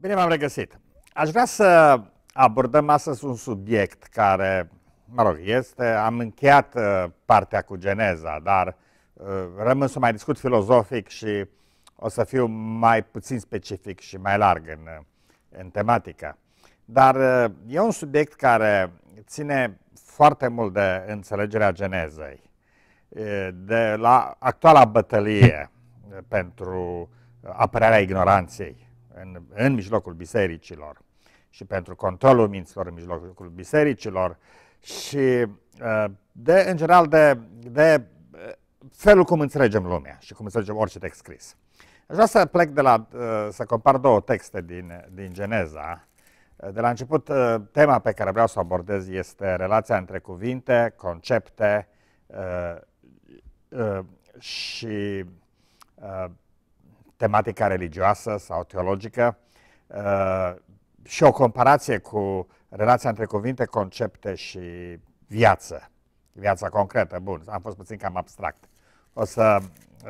Bine v-am regăsit! Aș vrea să abordăm astăzi un subiect care, mă rog, este, am încheiat uh, partea cu geneza, dar uh, rămân să mai discut filozofic și o să fiu mai puțin specific și mai larg în, uh, în tematică. Dar e un subiect care ține foarte mult de înțelegerea genezei, de la actuala bătălie pentru apărarea ignoranței în, în mijlocul bisericilor și pentru controlul minților în mijlocul bisericilor și uh, de, în general de, de uh, felul cum înțelegem lumea și cum înțelegem orice text scris. Aș vrea să plec de la, uh, să compar două texte din, din Geneza. De la început, tema pe care vreau să o abordez este relația între cuvinte, concepte și tematica religioasă sau teologică uh, și o comparație cu relația între cuvinte, concepte și viață. Viața concretă, bun, am fost puțin cam abstract. O să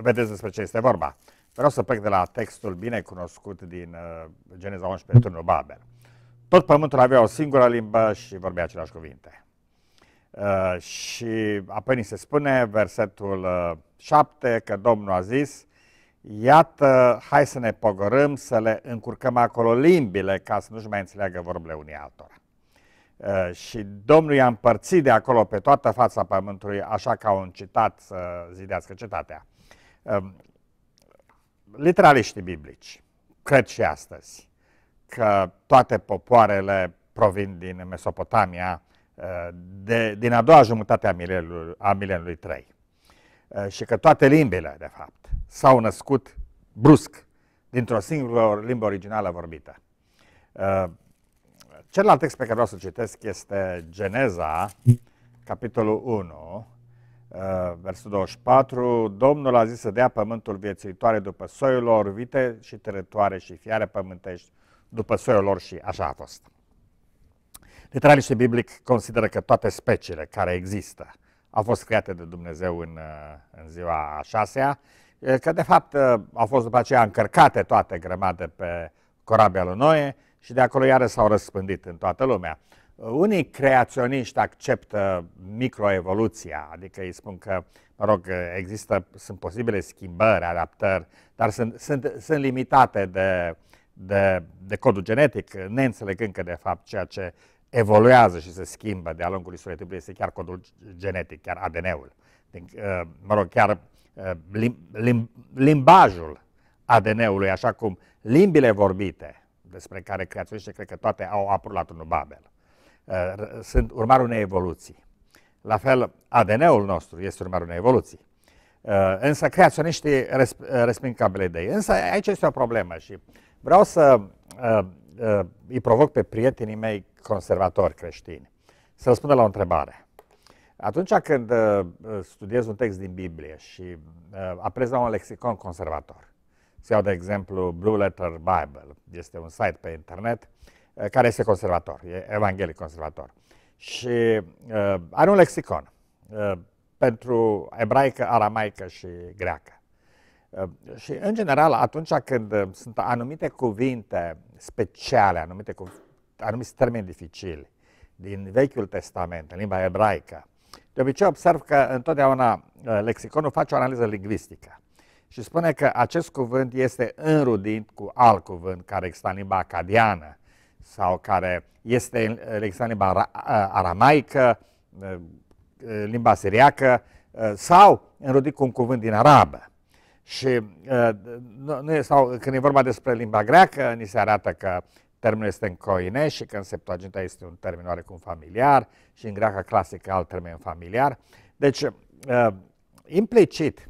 vedeți despre ce este vorba. Vreau să plec de la textul bine cunoscut din uh, Geneza 11, turnul Babel. Tot pământul avea o singură limbă și vorbea aceleași cuvinte. Uh, și apoi ni se spune, versetul uh, 7, că Domnul a zis, iată, hai să ne pogorâm, să le încurcăm acolo limbile ca să nu-și mai înțeleagă vorbele unii altora. Uh, și Domnul i-a împărțit de acolo pe toată fața pământului, așa ca un citat să zidească cetatea. Um, literaliștii biblici, cred și astăzi, că toate popoarele provin din Mesopotamia, uh, de, din a doua jumătate a mileniului, a mileniului 3. Uh, și că toate limbile, de fapt, s-au născut brusc dintr-o singură limbă originală vorbită. Uh, celălalt text pe care vreau să citesc este Geneza, capitolul 1, uh, versul 24. Domnul a zis să dea pământul viețuitoare după soiul lor, vite și tărătoare și fiare pământești după soiul lor și așa a fost. Literaliștii biblic consideră că toate speciile care există au fost create de Dumnezeu în, uh, în ziua a șasea că de fapt au fost după aceea încărcate toate grămadă pe corabia lui Noe și de acolo iară s-au răspândit în toată lumea. Unii creaționiști acceptă microevoluția, adică îi spun că, mă rog, există, sunt posibile schimbări, adaptări, dar sunt, sunt, sunt limitate de, de, de codul genetic, neînțelegând că, de fapt, ceea ce evoluează și se schimbă de-a lungul istoriei să este chiar codul genetic, chiar ADN-ul. Mă rog, chiar Eh, lim, lim, limbajul ADN-ului, așa cum limbile vorbite, despre care creaționiștii cred că toate au apărut la turnul Babel, eh, sunt urmarul unei evoluții. La fel, ADN-ul nostru este urmarul unei evoluții. Eh, însă creaționiștii resping ca ei. Însă aici este o problemă și vreau să îi provoc pe prietenii mei conservatori creștini să răspundă la o întrebare. Atunci când uh, uh, studiez un text din Biblie și uh, aprez la un lexicon conservator, să iau de exemplu Blue Letter Bible, este un site pe internet care este conservator, e evanghelic conservator. Și are un lexicon pentru ebraică, aramaică și greacă. Și, în general, atunci când sunt anumite cuvinte speciale, anumite, anumite termeni dificili din Vechiul Testament, în limba ebraică, de obicei observ că întotdeauna uh, lexiconul face o analiză lingvistică și spune că acest cuvânt este înrudit cu alt cuvânt care există în limba acadiană sau care este uh, există în limba uh, aramaică, limba siriacă sau înrudit cu un cuvânt din arabă. Și nu, e, sau când e vorba despre limba greacă, ni se arată că Termenul este în coine și că în Septuaginta este un termen oarecum familiar și în greaca clasică alt termen familiar. Deci, uh, implicit,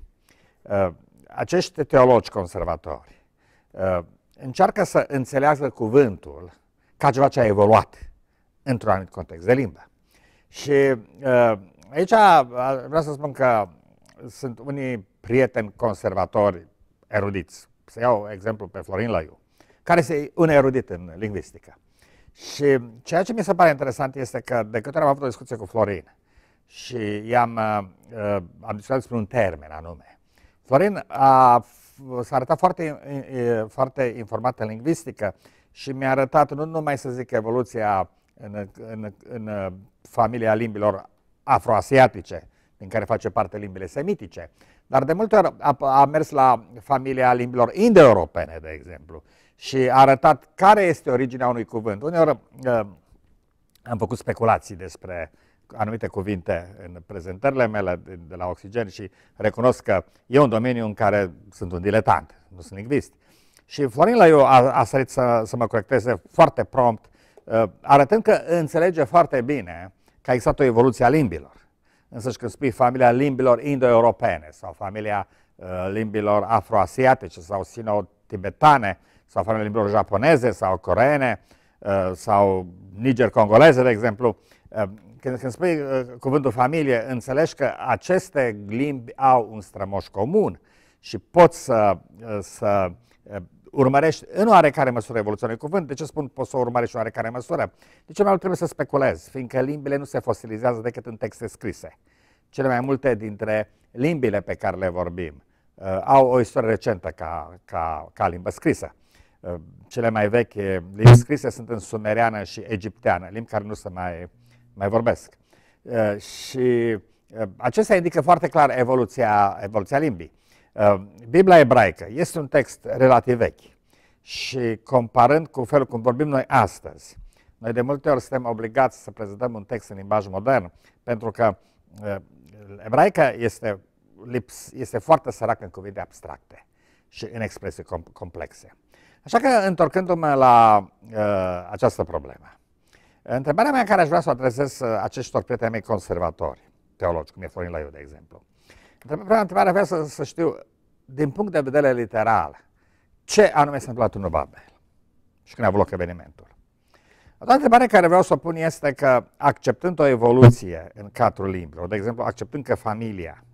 uh, acești teologi conservatori uh, încearcă să înțeleagă cuvântul ca ceva ce a evoluat într-un anumit context de limbă. Și uh, aici uh, vreau să spun că sunt unii prieteni conservatori erudiți. Să iau exemplu pe Florin Laiu, care este un erudit în lingvistică. Și ceea ce mi se pare interesant este că de câte ori am avut o discuție cu Florin și i-am uh, uh am discutat despre un termen anume. Florin a, s-a arătat foarte, uh, uh, foarte informat în lingvistică și mi-a arătat nu numai să zic evoluția în, în, în familia limbilor afroasiatice, din care face parte limbile semitice, dar de multe ori a, a mers la familia limbilor indo-europene, de exemplu, și a arătat care este originea unui cuvânt. Uneori uh, am făcut speculații despre anumite cuvinte în prezentările mele de la Oxigen și recunosc că e un domeniu în care sunt un diletant, nu sunt lingvist. Și Florin Laiu a, a sărit să, să mă corecteze foarte prompt, uh, arătând că înțelege foarte bine că a existat o evoluție a limbilor. Însă și când spui familia limbilor indo-europene sau familia uh, limbilor afroasiatice sau sino-tibetane, uh, sau formele limbilor japoneze sau coreene uh, sau niger-congoleze, de exemplu. Uh, când, când spui uh, cuvântul familie, înțelegi că aceste limbi au un strămoș comun și poți să, să urmărești în oarecare măsură evoluția unui cuvânt. De ce spun poți să urmărești în oarecare măsură? De ce mai mult trebuie să speculezi, fiindcă limbile nu se fosilizează decât în texte scrise. Cele mai multe dintre limbile pe care le vorbim au o istorie recentă ca, ca, ca limbă scrisă. Uh, cele mai vechi limbi scrise sunt în sumereană și egipteană, limbi care nu se mai, mai vorbesc. Uh, și uh, acestea indică foarte clar evoluția, evoluția limbii. Biblia ebraică este un text relativ vechi și comparând cu felul cum vorbim noi astăzi, noi de multe ori suntem obligați să prezentăm un text în limbaj modern, pentru că ebraica este, lips, este foarte săracă în cuvinte abstracte și în expresii complexe. Așa că, întorcându-mă la uh, această problemă, întrebarea mea care aș vrea să o adresez uh, acești prieteni mei conservatori, teologi, cum e Florin Laiu, de exemplu, întrebarea întrebare vrea să, să știu, din punct de vedere literal, ce anume s-a întâmplat în Babel și când a avut loc evenimentul. O altă întrebare care vreau să o pun este că, acceptând o evoluție în cadrul limbilor, de exemplu, acceptând că familia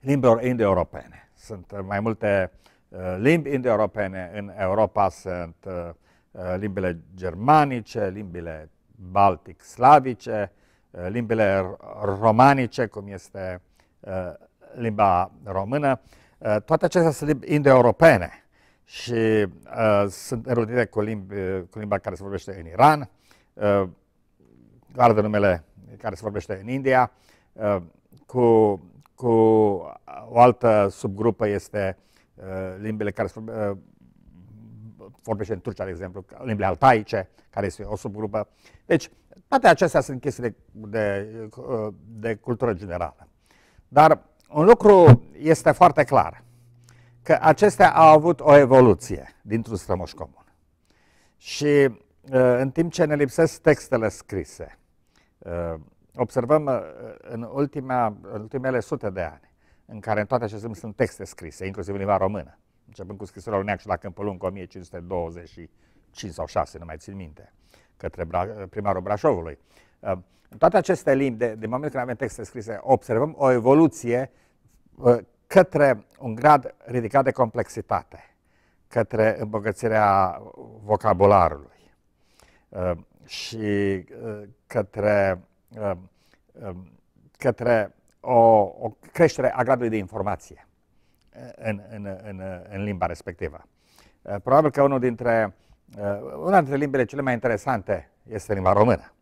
limbilor indo-europene, sunt mai multe Eh, limbi europene, în Europa sunt eh, eh, limbile germanice, limbile baltic-slavice, limbile romanice, cum este limba română. Toate acestea sunt limbi europene, și sunt înrudite cu, cu limba care se vorbește în Iran, de numele care se vorbește în India, cu, cu o altă subgrupă este Uh, limbile care uh, vorbește în Turcia, de exemplu, limbile altaice, care este o subgrupă. Deci, toate acestea sunt chestii de, de, uh, de cultură generală. Dar un lucru este foarte clar, că acestea au avut o evoluție dintr-un strămoș comun. Și în timp ce ne lipsesc textele scrise, observăm în, ultima, în ultimele sute de ani în care în toate acestea sunt texte scrise, inclusiv în limba română, începând cu scrisoarea lui Neacșu la Câmpăluncă 1525 sau 6, nu mai țin minte, către Bra- primarul Brașovului. Uh, în toate aceste limbi, de, de moment când avem texte scrise, observăm o evoluție uh, către un grad ridicat de complexitate, către îmbogățirea vocabularului uh, și către, către o, o creștere a gradului de informație în, în, în, în limba respectivă. Probabil că unul dintre, una dintre limbile cele mai interesante este limba română.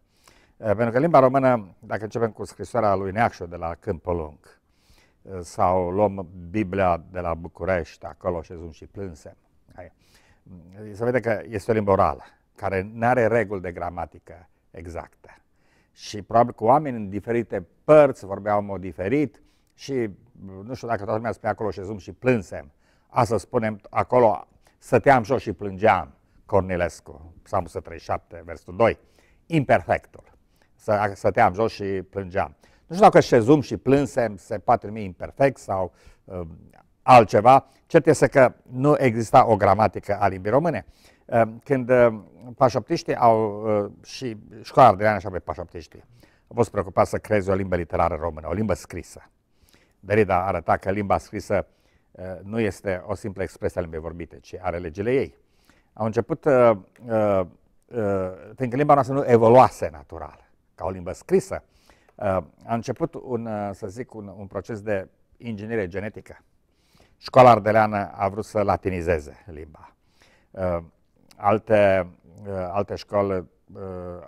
Pentru că limba română, dacă începem cu scrisoarea lui Neacșu de la Câmpălung, sau luăm Biblia de la București, acolo șezum și plânse, se vede că este o limbă orală, care nu are reguli de gramatică exacte și probabil cu oameni în diferite părți, vorbeau în mod diferit și nu știu dacă toată lumea spune acolo și zum și plânsem. A să spunem, acolo stăteam jos și plângeam, Cornilescu, Psalmul 137, versetul 2, imperfectul. Să, stăteam jos și plângeam. Nu știu dacă șezum și plânsem se poate numi imperfect sau uh, altceva. Cert este că nu exista o gramatică a limbii române. Ehm, când ehm, pașoptiștii au ehm, și școala Adriana și pe pașoptiștii, au fost preocupați să creeze o limbă literară română, o limbă scrisă. Derrida arăta că limba scrisă nu este o simplă expresie a limbei vorbite, ci are legile ei. Au început, uh, uh, că limba noastră nu evoluase natural, ca o limbă scrisă, uh, a început un, să zic, un, un proces de inginerie genetică. Școala ardeleană a vrut să latinizeze limba. Uh, Alte, uh, alte școli uh,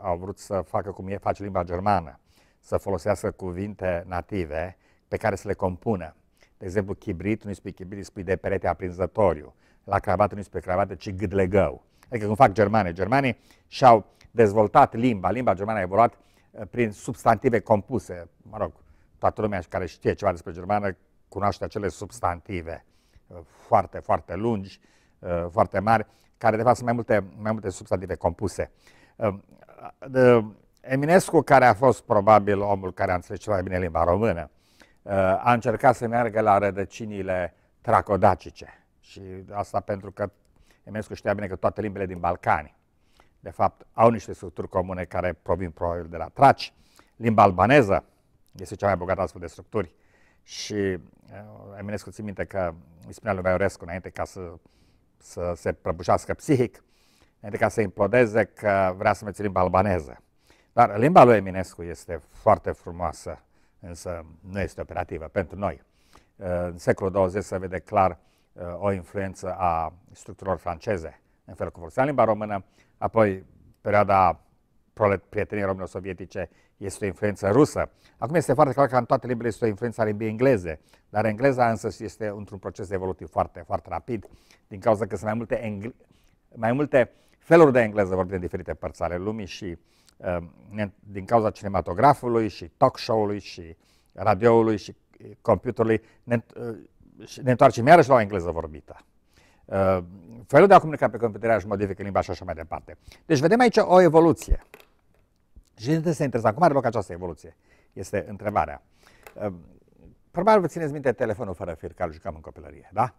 au vrut să facă cum e, face limba germană, să folosească cuvinte native pe care să le compună. De exemplu, chibrit, nu-i spui chibrit, spui de perete aprinzătoriu. La cravată nu-i spui cravată, ci gâdlegău. Adică cum fac germane. Germanii și-au dezvoltat limba. Limba germană a evoluat uh, prin substantive compuse. Mă rog, toată lumea care știe ceva despre germană cunoaște acele substantive foarte, foarte lungi, foarte mari, care de fapt sunt mai multe, mai multe substantive compuse. Ehm, Eminescu, care a fost probabil omul care a înțeles cel mai bine limba română, eh, a încercat să meargă la rădăcinile tracodacice. Și asta pentru că Eminescu știa bine că toate limbele din Balcani, de fapt, au niște structuri comune care provin probabil de la traci. Limba albaneză este cea mai bogată astfel de structuri. Și eh, Eminescu țin minte că îi spunea lui Maiorescu înainte ca să să se prăbușească psihic, adică să implodeze că vrea să meți limba albaneză. Dar limba lui Eminescu este foarte frumoasă, însă nu este operativă pentru noi. În secolul 20 se vede clar uh, o influență a structurilor franceze în felul cum folosea limba română, apoi perioada prietenii româno-sovietice este o influență rusă. Acum este foarte clar că în toate limbile este o influență a limbii engleze, dar engleza însă este într-un proces evolutiv foarte, foarte rapid, din cauza că sunt mai multe, engle- mai multe feluri de engleză vorbite în diferite părți ale lumii și uh, din cauza cinematografului și talk show-ului și radioului și uh, computerului ne, uh, și ne întoarcem iarăși la o engleză vorbită. Uh, felul de a comunica pe computer și modifică limba și așa mai departe. Deci vedem aici o evoluție. Și este interesant. Cum are loc această evoluție? Este întrebarea. Ehm, probabil vă țineți minte telefonul fără fir care jucam în copilărie, da?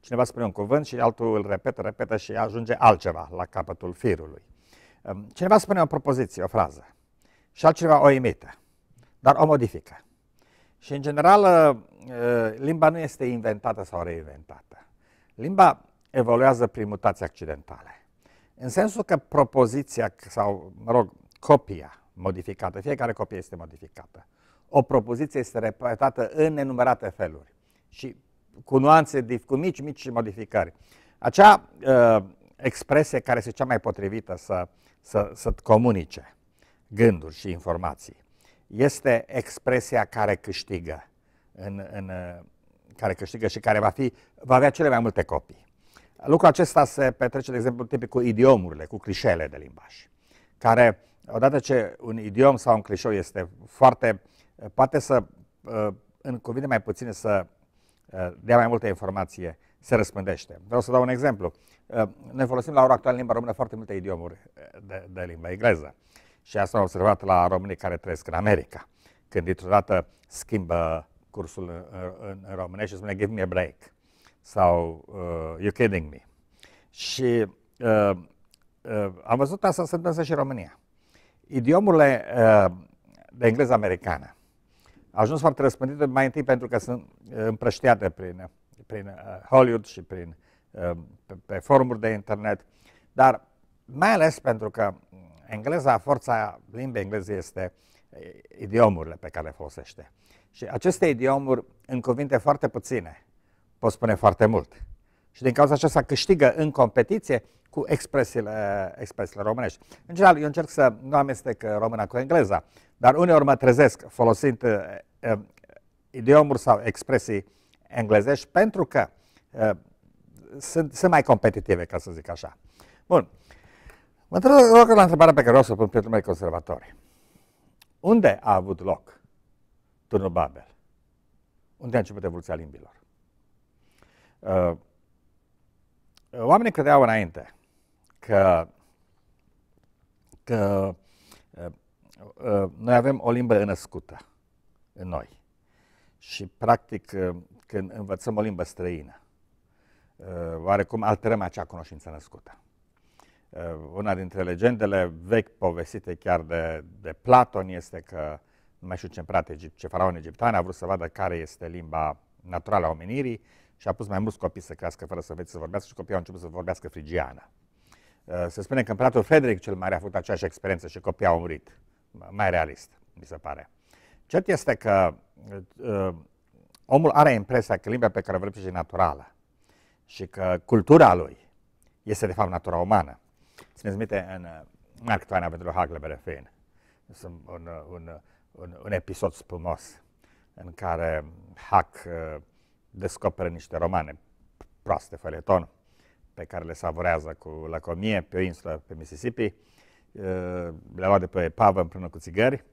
Cineva spune un cuvânt și altul îl repetă, repetă și ajunge altceva la capătul firului. Ehm, cineva spune o propoziție, o frază și altceva o imită, dar o modifică. Și în general ehm, limba nu este inventată sau reinventată. Limba evoluează prin mutații accidentale. În sensul că propoziția sau, mă rog, copia modificată. Fiecare copie este modificată. O propoziție este repetată în nenumărate feluri și cu nuanțe, cu mici, mici modificări. Acea uh, expresie care este cea mai potrivită să, să, să comunice gânduri și informații este expresia care câștigă, în, în, uh, care câștigă și care va, fi, va avea cele mai multe copii. Lucrul acesta se petrece, de exemplu, tipic cu idiomurile, cu clișele de limbaj, care odată ce un idiom sau un clișeu este foarte, poate să, uh, în cuvinte mai puține, să uh, dea mai multă informație, se răspândește. Vreau să dau un exemplu. Uh, noi folosim la ora actuală în limba română foarte multe idiomuri de, de limba engleză. Și asta am observat la românii care trăiesc în America. Când dintr-o dată schimbă cursul în, în, în românește și spune give me a break sau uh, you kidding me. Și uh, uh, am văzut asta se întâmplă și în România idiomurile uh, de engleză americană au ajuns foarte răspândite mai întâi pentru că sunt uh, împrăștiate prin, prin uh, Hollywood și prin, uh, pe, pe forumuri de internet, dar mai ales pentru că engleza, forța limbii engleze este idiomurile pe care le folosește. Și aceste idiomuri, în cuvinte foarte puține, pot spune foarte mult și din cauza aceasta câștigă în competiție cu expresiile, expresiile românești. În general, eu încerc să nu amestec uh, româna cu engleza, dar uneori mă trezesc folosind uh, uh, idiomuri sau expresii englezești pentru că uh, sunt, sunt mai competitive, ca să zic așa. Bun. Mă întreb la întrebarea pe care o să o pun pentru mai conservatori. Unde a avut loc turnul Babel? Unde a început evoluția limbilor? Uh, Oamenii credeau înainte că, că uh, uh, noi avem o limbă născută în noi. Și, practic, uh, când învățăm o limbă străină, oarecum alterăm acea cunoștință născută. Una dintre legendele vechi povestite chiar de, de Platon este că, nu mai știu ce împărat egipt, ce faraon egiptean a vrut să vadă care este limba naturală a omenirii și a pus mai mulți copii să crească fără să veți să vorbească și copiii au început să vorbească frigiană. Uh, se spune că împăratul Frederic cel Mare a făcut aceeași experiență și copiii au murit. Mai realist, mi se pare. Cert este că uh, omul are impresia că limba pe care o vorbește e naturală și că cultura lui este de fapt natura umană. Țineți minte în uh, Mark Twain pentru Huckleberry Finn, un, un, un, un episod spumos în care Huck descoperă niște romane proaste, feleton, pe care le savorează cu lacomie pe o insulă pe Mississippi, le lua de pe pavă împreună cu țigări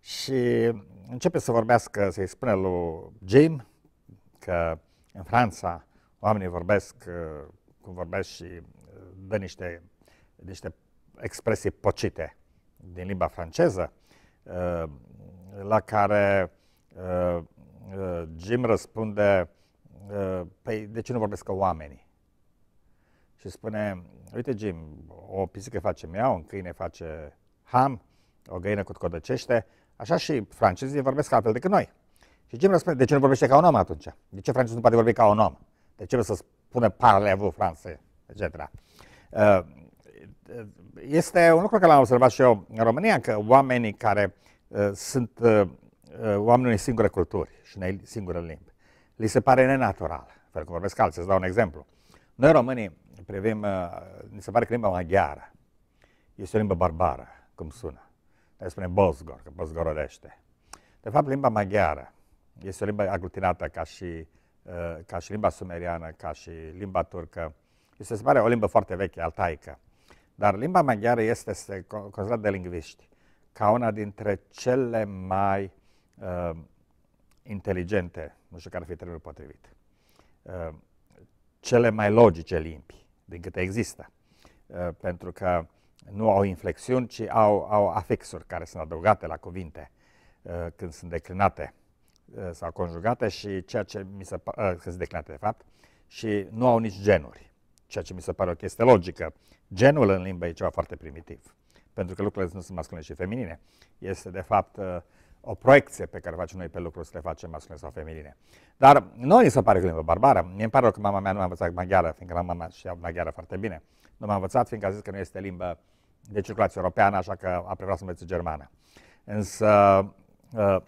și începe să vorbească, să-i spune lui Jim că în Franța oamenii vorbesc cum vorbesc și dă niște, niște expresii pocite din limba franceză, la care Jim răspunde Uh, păi de ce nu vorbesc ca oamenii? Și spune, uite Jim, o pisică face miau, un câine face ham, o găină cu codăcește, așa și francezii vorbesc altfel decât noi. Și Jim răspunde, de ce nu vorbește ca un om atunci? De ce francezul nu poate vorbi ca un om? De ce să spune parlez-vous etc. Uh, uh, este un lucru care l-am observat și eu în România, că oamenii care sunt oameni unei singure culturi și unei singure limbi li se pare nenatural. Fel cum vorbesc alții, să dau un exemplu. Noi românii privim, uh, ni se pare că limba maghiară este o limbă barbară, cum sună. Noi spune bozgor, că bozgorodește. De fapt, limba maghiară este o limbă aglutinată ca și, uh, ca și limba sumeriană, ca și limba turcă. Este, se pare, o limbă foarte veche, altaică. Dar limba maghiară este, este considerată de lingviști ca una dintre cele mai uh, inteligente, nu știu care ar fi termenul potrivit, uh, cele mai logice limbi din câte există, uh, pentru că nu au inflexiuni, ci au, au afixuri care sunt adăugate la cuvinte uh, când sunt declinate sau conjugate și ceea ce mi se pare, sunt declinate de fapt, și nu au nici genuri, ceea ce mi se pare o chestie logică. Genul în limbă e ceva foarte primitiv, pentru că lucrurile nu sunt masculine și feminine. Este de fapt o proiecție pe care facem noi pe lucruri să le facem masculine sau feminine. Dar nu ni se pare că limba barbară. Mie îmi pare că mama mea nu m-a învățat maghiară, fiindcă mama mea știa maghiară foarte bine. Nu m-a învățat, fiindcă a zis că nu este limbă de circulație europeană, așa că a preferat să învețe germană. Însă, uh, uh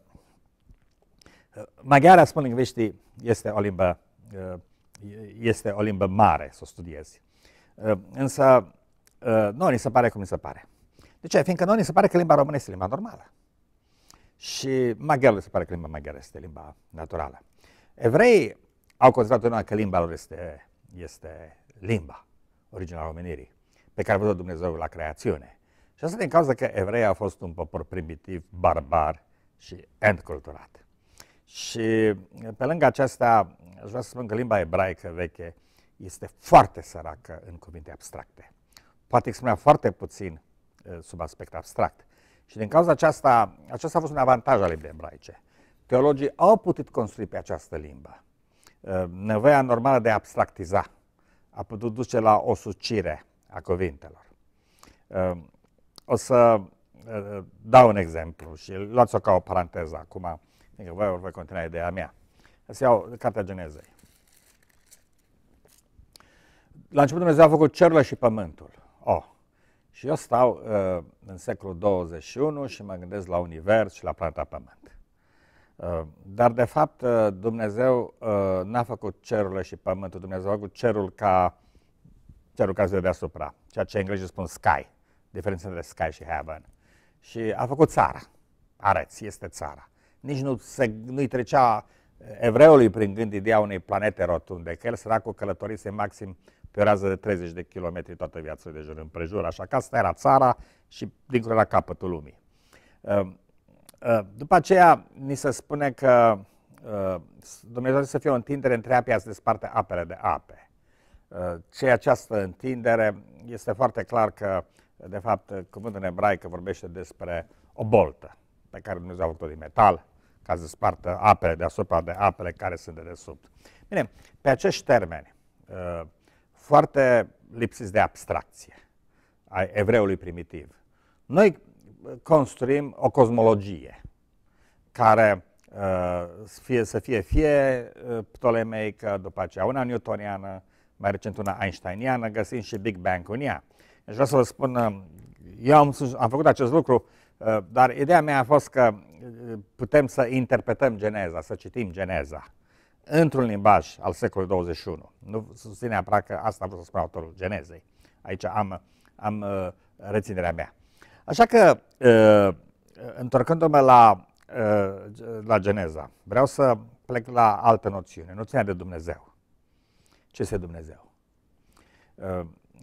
maghiara, spun lingviștii, este o limbă, uh, este o limbă mare să o studiezi. Uh, însă, uh, nu ni se pare cum ni se pare. De ce? Fiindcă nu ni se pare că limba română este limba normală și maghiarul se pare că limba maghiară este limba naturală. Evreii au considerat una că limba lor este, este limba originală omenirii, pe care a văzut Dumnezeu la creațiune. Și asta din cauza că evreii au fost un popor primitiv, barbar și enculturat. Și pe lângă aceasta, aș vrea să spun că limba ebraică veche este foarte săracă în cuvinte abstracte. Poate exprima foarte puțin eh, sub aspect abstract. Și din cauza aceasta, acesta a fost un avantaj al limbii ebraice. Teologii au putut construi pe această limbă. Ă, nevoia normală de a abstractiza a putut duce la o sucire a cuvintelor. Ă, o să ă, dau un exemplu și luați-o ca o paranteză acum, fiindcă voi voi continua ideea mea. Să iau Cartea Genezei. La început Dumnezeu a făcut cerul și pământul. Oh, și eu stau uh, în secolul 21 și mă gândesc la univers și la planeta Pământ. Uh, dar, de fapt, uh, Dumnezeu uh, n-a făcut cerul și pământul. Dumnezeu a făcut cerul ca cerul care se deasupra, ceea ce englezii spun sky, diferența între sky și heaven. Și a făcut țara. areți, este țara. Nici nu se, nu-i trecea uh, evreului prin gând ideea unei planete rotunde, că el, săracul, călătorise maxim pe rază de 30 de kilometri toată viața de jur împrejur, așa că asta era țara și dincolo era capătul lumii. Ehm, ehm, după aceea, ni se spune că ehm, Dumnezeu să fie o întindere între ape, să desparte apele de ape. Ce această întindere este foarte clar că, de fapt, cuvântul în ebraică vorbește despre o boltă pe care Dumnezeu a făcut-o din metal, ca să spartă apele deasupra de apele care sunt de desubt. Bine, pe acești termeni, foarte lipsiți de abstracție a evreului primitiv. Noi construim o cosmologie care uh, fie, să fie fie uh, ptolemeică, după aceea una newtoniană, mai recent una einsteiniană, găsim și Big Bang în ea. Deci vreau să vă spun, uh, eu am, am făcut acest lucru, uh, dar ideea mea a fost că uh, putem să interpretăm geneza, să citim geneza într-un limbaj al secolului 21. Nu susține neapărat că asta a vrut să spun autorul Genezei. Aici am, am uh, reținerea mea. Așa că, uh, întorcându-mă la, uh, la Geneza, vreau să plec la altă noțiune, noțiunea de Dumnezeu. Ce este Dumnezeu?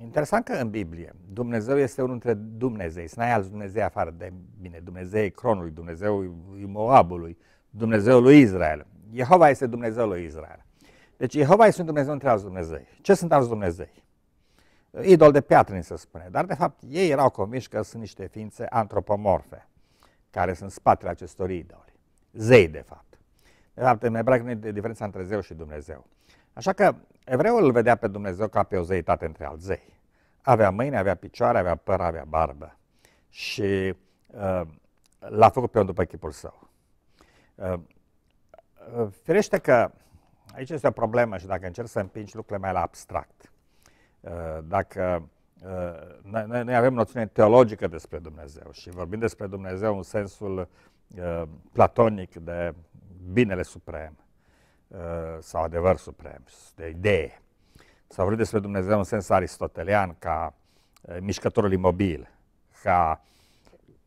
interesant că în Biblie Dumnezeu este unul dintre Dumnezei. Să n-ai alți Dumnezei afară de bine. Dumnezeu cronului, Dumnezeu Moabului, Dumnezeul lui Israel. Jehova este Dumnezeul lui Israel. Deci Jehova este un Dumnezeu între alți Dumnezei. Ce sunt alți Dumnezei? Idol de piatră, ni se spune. Dar, de fapt, ei erau convinși că sunt niște ființe antropomorfe, care sunt spatele acestor idoli. Zei, de fapt. De fapt, în ebraic nu e diferența între zeu și Dumnezeu. Așa că evreul îl vedea pe Dumnezeu ca pe o zeitate între alți zei. Avea mâini, avea picioare, avea păr, avea barbă. Și uh, l-a făcut pe om după chipul său. Uh, Firește că aici este o problemă și dacă încerci să împingi lucrurile mai la abstract, uh, dacă uh, noi, noi avem noțiune teologică despre Dumnezeu și vorbim despre Dumnezeu în sensul uh, platonic de binele suprem sau adevăr suprem, de idee. S-a vorbit despre Dumnezeu în sens aristotelian ca mișcătorul imobil, ca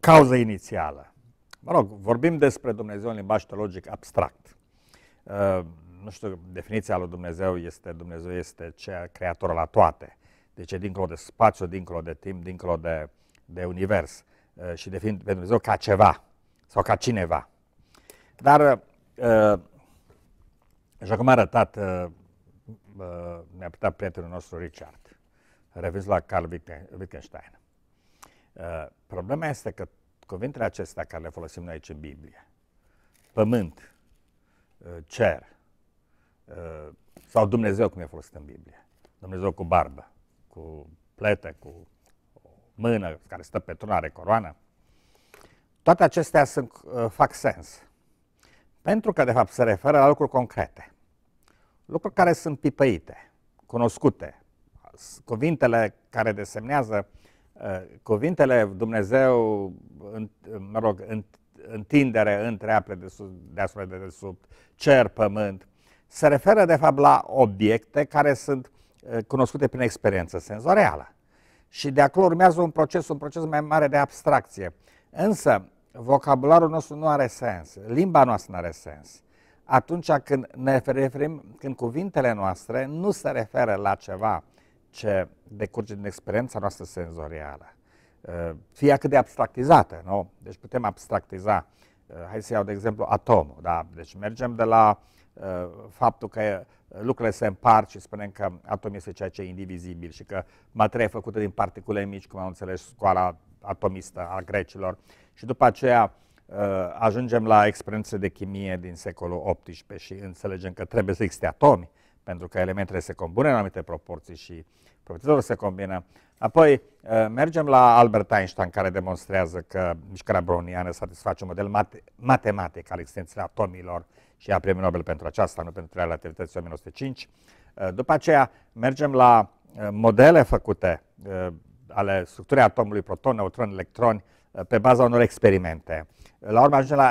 cauză inițială. Mă rog, vorbim despre Dumnezeu în limbaj teologic abstract. Uh, nu știu, definiția lui Dumnezeu este, Dumnezeu este cea creator la toate. Deci e dincolo de spațiu, dincolo de timp, dincolo de, de univers. Uh, și definind pe Dumnezeu ca ceva sau ca cineva. Dar, uh, așa cum a arătat, ne-a arătat prietenul nostru Richard, revins la Carl Wittgenstein. Problema este că cuvintele acestea care le folosim noi aici în Biblie, pământ, Uh, cer uh, sau Dumnezeu, cum e folosit în Biblie. Dumnezeu cu barbă, cu plete, cu mână care stă pe tron, are coroană. Toate acestea sunt, uh, fac sens. Pentru că, de fapt, se referă la lucruri concrete. Lucruri care sunt pipăite, cunoscute. Cuvintele care desemnează cuvintele Dumnezeu, în, mă rog, în întindere între apele de sus, deasupra de desubt, cer, pământ, se referă de fapt la obiecte care sunt uh, cunoscute prin experiență senzorială. Și de acolo urmează un proces, un proces mai mare de abstracție. Însă, vocabularul nostru nu are sens, limba noastră nu are sens. Atunci când ne referim, când cuvintele noastre nu se referă la ceva ce decurge din experiența noastră senzorială, Uh, fie cât de abstractizată, nu? Deci putem abstractiza. Uh, hai să iau de exemplu atomul, da? Deci mergem de la uh, faptul că lucrurile se împart și spunem că atomul este ceea ce e indivizibil și că materia e făcută din particule mici, cum am înțeles școala atomistă a grecilor. Și după aceea ajungem la experiențe de chimie din secolul XVIII și înțelegem că trebuie să existe atomi, pentru că elementele se compun în anumite proporții și profesorul se combină. Apoi uh, mergem la Albert Einstein, care demonstrează că mișcarea browniană satisface un model mat- matematic al existenței atomilor și a premiul Nobel pentru aceasta, nu pentru relativității 1905. Uh, după aceea mergem la uh, modele făcute ale structurii atomului proton, neutron, electron pe baza unor experimente. La urmă ajungem la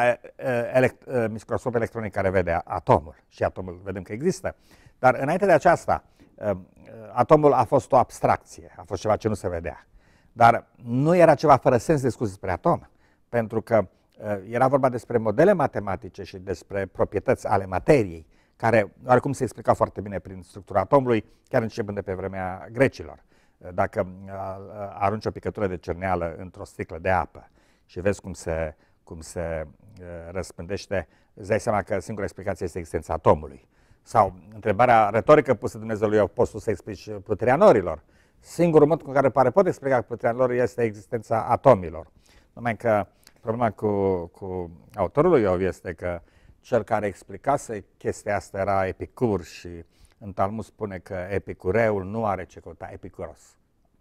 elect microscop electronic care vede atomul și atomul vedem că există. Dar înainte de aceasta, Ehm, atomul a fost o abstracție, a fost ceva ce nu se vedea. Dar nu era ceva fără sens discuții despre atom, pentru că eh, era vorba despre modele matematice și despre proprietăți ale materiei, care oricum se explica foarte bine prin structura atomului, chiar începând de pe vremea grecilor. Eh, dacă eh, arunci o picătură de cerneală într-o sticlă de apă și vezi cum se, cum se răspândește, îți dai seama că singura explicație este existența atomului. Sau întrebarea retorică pusă Dumnezeu lui Apostol să explici puterea norilor. Singurul mod cu care pare pot explica puterea lor este existența atomilor. Numai că problema cu, cu autorul lui Iov este că cel care explicase chestia asta era Epicur și în Talmud spune că epicureul nu are ce căuta epicuros.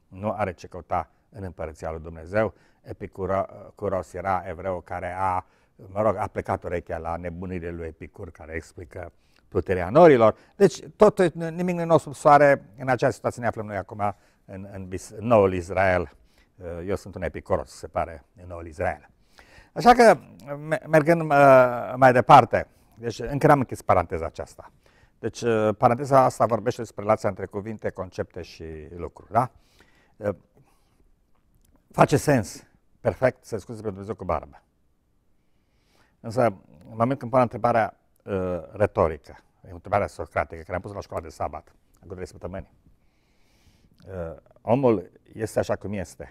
Nu are ce căuta în împărăția lui Dumnezeu. Epicuros era evreu care a, mă rog, a plecat urechea la nebunirile lui Epicur, care explică puterea norilor. Deci tot, nimic nu sub soare, în această situație ne aflăm noi acum în, în, bis, în noul Israel. Eu sunt un epicoros, se pare, în noul Israel. Așa că, mergând uh, mai departe, deci încă n-am închis paranteza aceasta. Deci, uh, paranteza asta vorbește despre relația între cuvinte, concepte și lucruri, da? Uh, Face sens, perfect, să scuze pe Dumnezeu cu barbă. Însă, în momentul când pun întrebarea uh, retorică. E întrebarea socratică, care am pus la școală de sabat, acum trei săptămâni. Uh, omul este așa cum este,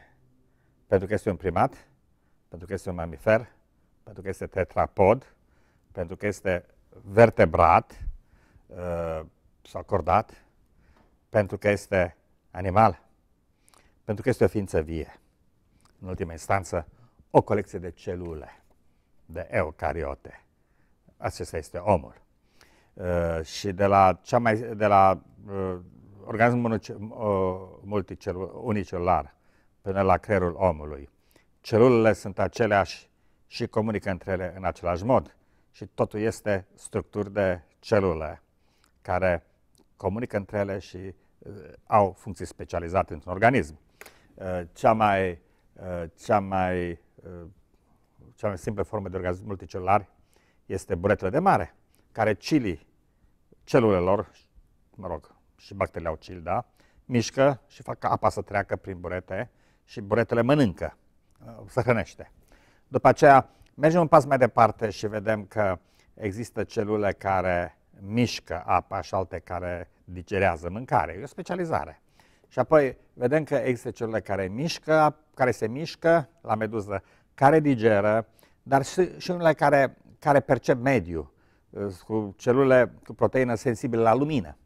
pentru că este un primat, pentru că este un mamifer, pentru că este tetrapod, pentru că este vertebrat uh, sau cordat, pentru că este animal, pentru că este o ființă vie. În ultima instanță, o colecție de celule, de eucariote acesta este omul. Uh, și de la, cea mai, de la uh, organismul uh, multicel, unicelular până la creierul omului, celulele sunt aceleași și comunică între ele în același mod și totul este structuri de celule care comunică între ele și uh, au funcții specializate într-un organism. Uh, cea mai, uh, cea mai, uh, cea mai simplă formă de organism multicelular este buretele de mare, care chili celulelor, mă rog, și bacteriile au chili, da, mișcă și fac ca apa să treacă prin burete și buretele mănâncă, uh, se hrănește. După aceea mergem un pas mai departe și vedem că există celule care mișcă apa și alte care digerează mâncare. E o specializare. Și apoi vedem că există celule care mișcă, care se mișcă la meduză, care digeră, dar și, și unele care care percep mediu, uh, cu celule cu proteină sensibile la lumină.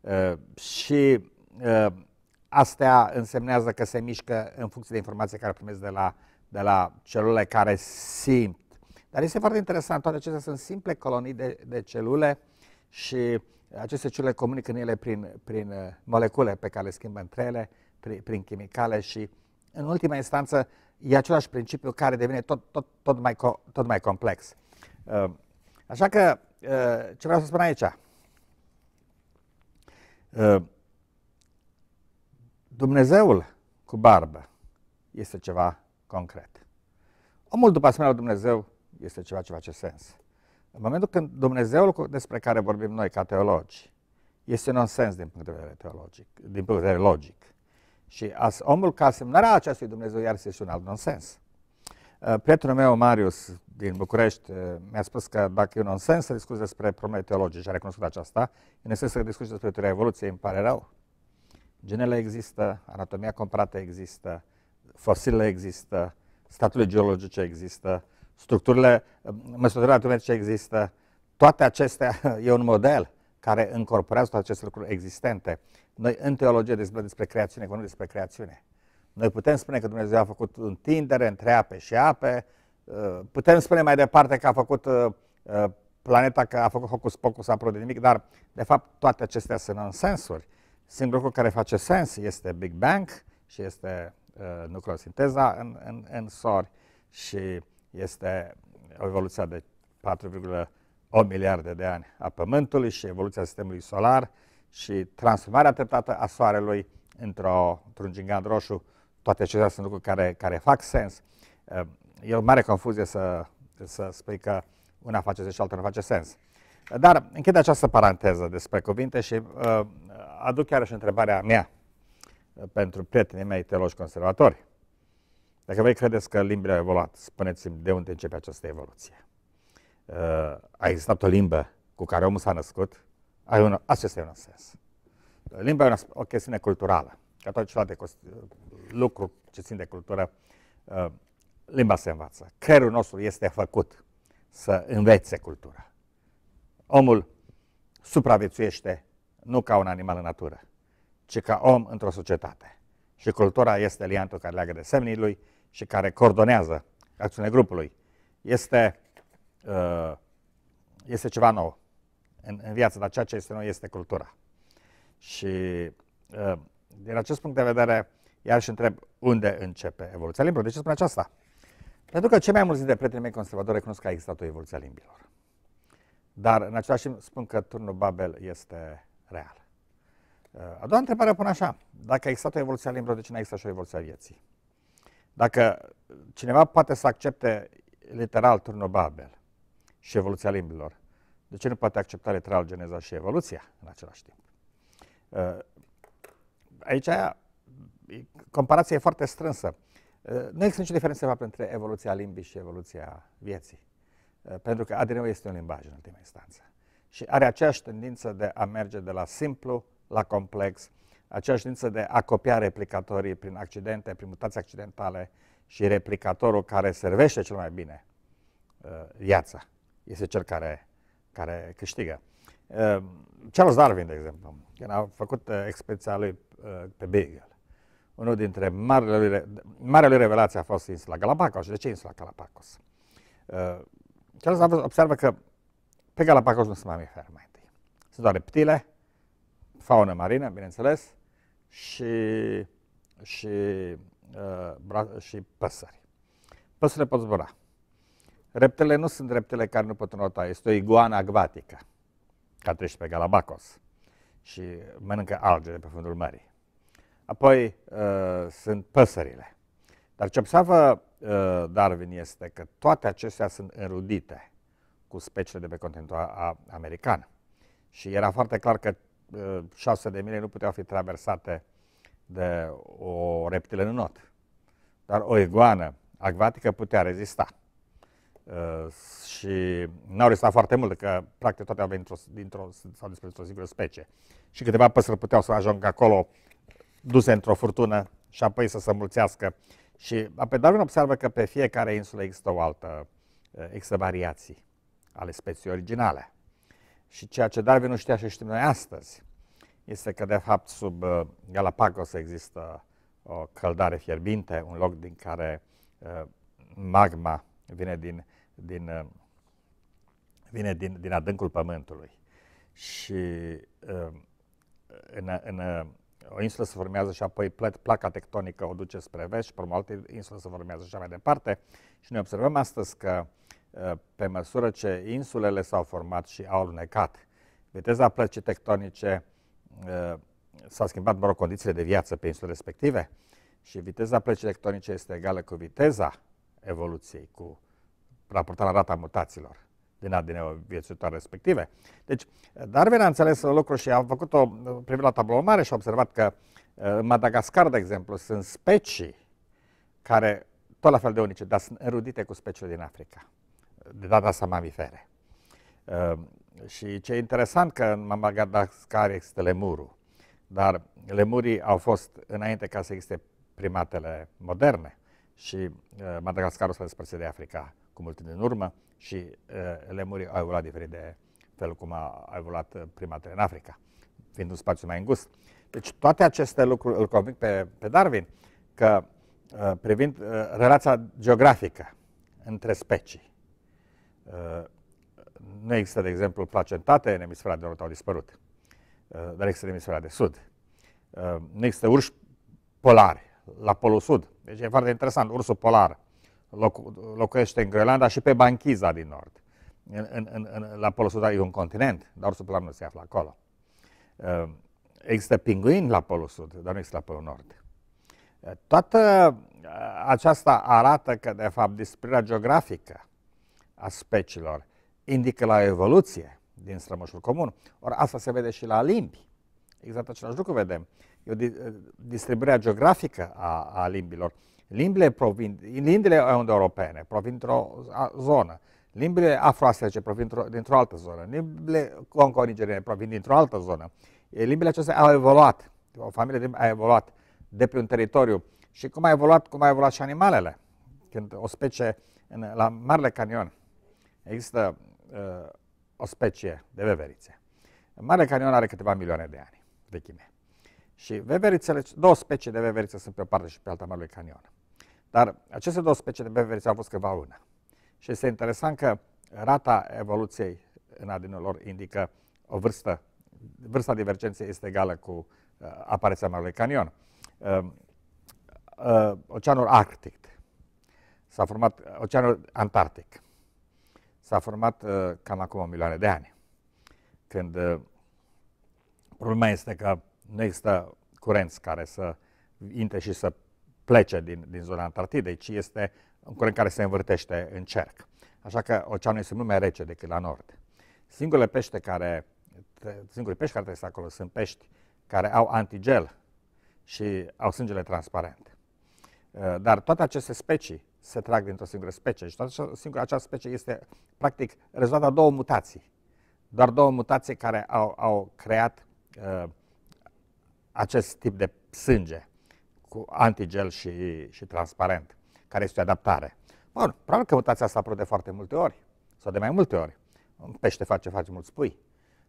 Uh, și uh, astea însemnează că se mișcă în funcție de informații care primesc de la, de la celule care simt. Dar este foarte interesant, toate acestea sunt simple colonii de, de celule și aceste celule comunică în ele prin, prin molecule pe care le schimbă între ele, prin, prin chimicale și, în ultima instanță, e același principiu care devine tot, tot, tot, mai, tot mai complex. Uh, așa că, uh, ce vreau să spun aici? Uh, Dumnezeul cu barbă este ceva concret. Omul după asemenea Dumnezeu este ceva ce face sens. În momentul când Dumnezeul despre care vorbim noi ca teologi este nonsens din punct de vedere teologic, din punct de vedere logic. Și as, omul ca asemnarea acestui Dumnezeu iar este și un alt nonsens. Uh, prietenul meu, Marius, din București, uh, mi-a spus că dacă e un nonsens să discuți despre probleme teologice, și a recunoscut aceasta, e nonsens să discuți despre teoria evoluției, îmi pare rău. Genele există, anatomia comparată există, fosilele există, staturile geologice există, structurile, uh, măsurile atomice există. Toate acestea e un model care încorporează toate aceste lucruri existente. Noi în teologie discutăm despre creațiune, nu despre creațiune. Noi putem spune că Dumnezeu a făcut întindere între ape și ape, uh, putem spune mai departe că a făcut uh, uh, planeta, că a făcut hocus pocus, aproape de nimic, dar de fapt toate acestea sunt în sensuri. Singurul lucru care face sens este Big Bang și este nucleosinteza în, în, în sori și este evoluția de 4,8 miliarde de ani a Pământului și evoluția sistemului solar și transformarea treptată a Soarelui într-un într, roșu toate acestea sunt lucruri care, care fac sens. Uh, e o mare confuzie să, să spui că una face sens și alta nu face sens. Dar închid această paranteză despre cuvinte și uh, aduc iarăși întrebarea mea uh, pentru prietenii mei teologi conservatori. Dacă voi credeți că limbile au evoluat, spuneți-mi de unde începe această evoluție. Uh, a existat o limbă cu care omul s-a născut, ai un, acesta e un sens. Limba e o, o chestiune culturală, ca toate celelalte Lucru ce țin de cultură, uh, limba se învață. Creierul nostru este făcut să învețe cultura. Omul supraviețuiește nu ca un animal în natură, ci ca om într-o societate. Și cultura este liantul care leagă de semnii lui și care coordonează acțiunile grupului. Este, uh, este ceva nou în, în viață, dar ceea ce este nou este cultura. Și uh, din acest punct de vedere, iar și întreb unde începe evoluția limbilor. De ce spun aceasta? Pentru că cei mai mulți dintre prietenii mei conservatori recunosc că a existat o evoluție a limbilor. Dar în același timp spun că turnul Babel este real. A doua întrebare o pun așa. Dacă a existat o evoluție a limbilor, de ce n-a existat și o evoluție a vieții? Dacă cineva poate să accepte literal turnul Babel și evoluția limbilor, de ce nu poate accepta literal geneza și evoluția în același timp? Aici comparația e foarte strânsă. Nu există nicio diferență fapt, între evoluția limbii și evoluția vieții. Pentru că ADN-ul este un limbaj în ultima instanță. Și are aceeași tendință de a merge de la simplu la complex, aceeași tendință de a copia replicatorii prin accidente, prin mutații accidentale și replicatorul care servește cel mai bine viața este cel care, care câștigă. Charles Darwin, de exemplu, când a făcut expediția lui pe Beagle, unul dintre marele, marele revelații a fost insula Galapagos. De ce insula Galapagos? Uh, Charles observă că pe Galapagos nu sunt mamifere mai întâi. Sunt doar reptile, faună marină, bineînțeles, și, și, uh, și păsări. Păsările pot zbura. Reptele nu sunt reptile care nu pot înota, este o iguană acvatică, ca trece pe Galapagos și mănâncă alge de pe fundul mării. Apoi uh, sunt păsările. Dar ce observă uh, Darwin este că toate acestea sunt înrudite cu speciile de pe continentul american. Și era foarte clar că uh, 6 de mile nu puteau fi traversate de o reptilă în not. Dar o iguană acvatică putea rezista. Uh, și n-au rezistat foarte mult, că practic toate au venit dintr-o, dintr-o sau despre o singură specie. Și câteva păsări puteau să ajungă acolo uh, duse într-o furtună și apoi să se mulțească. Și pe Darwin observă că pe fiecare insulă există o altă, eh, există variații ale speciei originale. Și ceea ce Darwin nu știa și știm noi astăzi este că, de fapt, sub eh, Galapagos există o căldare fierbinte, un loc din care eh, magma vine din, din, vine din, din adâncul pământului. Și în, în o insulă se formează și apoi placa tectonică o duce spre vest și pe o altă insulă se formează și mai departe. Și noi observăm astăzi că ă, pe măsură ce insulele s-au format și au alunecat, viteza plăcii tectonice ă, s-a schimbat, mă rog, condițiile de viață pe insulele respective și viteza plăcii tectonice este egală cu viteza evoluției, cu raportarea rata mutațiilor din ADN-ul viețuitoare respective. Deci, Darwin a înțeles lucrul și a făcut-o uh, privind la tabloul mare și a observat că uh, în Madagascar, de exemplu, sunt specii care, tot la fel de unice, dar sunt erudite cu speciile din Africa. De data asta mamifere. Uh, și ce e interesant că în Madagascar există lemurul, dar lemurii au fost înainte ca să existe primatele moderne și Madagascarul s-a despărțit de Africa cu mult din urmă și uh, lemurii au evoluat diferit de felul cum a evoluat uh, prima dată în Africa, fiind un spațiu mai îngust. Deci toate aceste lucruri îl convinc pe, pe Darwin că uh, privind uh, relația geografică între specii, uh, nu există, de exemplu, placentate în emisfera de nord, au dispărut, uh, dar există în emisfera de sud. Uh, nu există urși polari la polul sud. Deci e foarte interesant, ursul polar locu- locuiește în Groenlanda și pe banchiza din nord. În, în, în, la Polul Sud e un continent, dar ursul nu se află acolo. Ehm, există pinguini la Polul Sud, dar nu există la Polul Nord. Eh, toată eh, aceasta arată că, de fapt, disprirea geografică a speciilor indică la evoluție din strămoșul comun. Ori asta se vede și la limbi. Exact același lucru vedem. E o eh, distribuirea geografică a, a limbilor. Limbile, provin, limbile europene provin dintr-o zonă, limbile afroasiatice provin dintr-o altă zonă, limbile conconigerene provin dintr-o altă zonă. Limbile acestea au evoluat, o familie de a evoluat de pe un teritoriu și cum a evoluat, cum a evoluat și animalele. Când o specie, în, la Marele Canyon există uh, o specie de veverițe. Marele Canyon are câteva milioane de ani de chime. Și veverițele, două specii de veverițe sunt pe o parte și pe alta Marelui Canyon. Dar aceste două specii de s au fost cândva una. Și este interesant că rata evoluției în adenul lor indică o vârstă, vârsta divergenței este egală cu uh, apariția Marelui Canion. Uh, uh, Oceanul Arctic s-a format, uh, Oceanul Antarctic s-a format uh, cam acum o milioane de ani, când uh, problema este că nu există curenți care să intre și să plece din, din zona Antarctidei, ci este un curent care se învârtește în cerc. Așa că oceanul este mult mai rece decât la nord. Singurele pește care, singurii pești care trăiesc acolo sunt pești care au antigel și au sângele transparent. Uh, dar toate aceste specii se trag dintr-o singură specie și toată singura această specie este practic rezultatul a două mutații. Doar două mutații care au, au creat uh, acest tip de sânge cu antigel și, și transparent, care este o adaptare. Bun, probabil că mutația asta apărut de foarte multe ori, sau de mai multe ori. Un pește face, face mult spui.